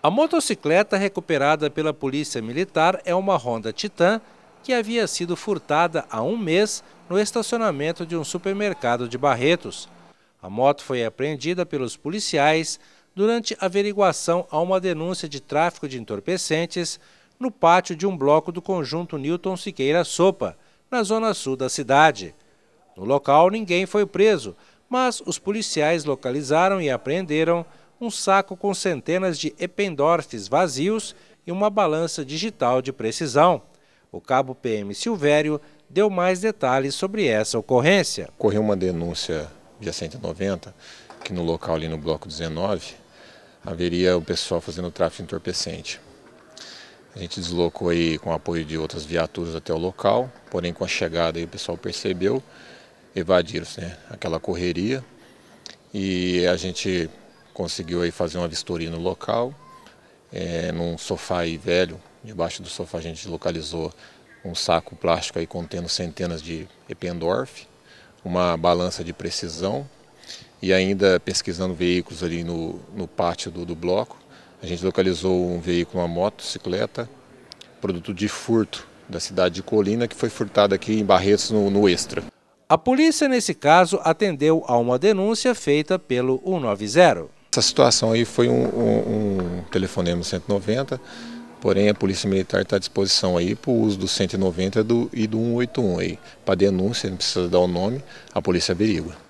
A motocicleta recuperada pela Polícia Militar é uma Honda Titan que havia sido furtada há um mês no estacionamento de um supermercado de Barretos. A moto foi apreendida pelos policiais durante averiguação a uma denúncia de tráfico de entorpecentes no pátio de um bloco do conjunto Newton Siqueira Sopa, na zona sul da cidade. No local, ninguém foi preso, mas os policiais localizaram e apreenderam um saco com centenas de ependortes vazios e uma balança digital de precisão. O cabo PM Silvério deu mais detalhes sobre essa ocorrência. Correu uma denúncia dia 190, que no local ali no bloco 19 haveria o pessoal fazendo tráfico entorpecente. A gente deslocou aí com o apoio de outras viaturas até o local, porém com a chegada aí o pessoal percebeu, evadiram-se né, aquela correria e a gente conseguiu aí fazer uma vistoria no local. É, num sofá aí velho, debaixo do sofá a gente localizou um saco plástico aí contendo centenas de Ependorf, uma balança de precisão e ainda pesquisando veículos ali no, no pátio do, do bloco, a gente localizou um veículo, uma motocicleta, produto de furto da cidade de Colina, que foi furtado aqui em Barretos no, no Extra. A polícia, nesse caso, atendeu a uma denúncia feita pelo 190. Essa situação aí foi um, um, um telefonema 190, porém a Polícia Militar está à disposição aí para o uso do 190 do, e do 181 aí. Para denúncia, não precisa dar o nome, a polícia averigua.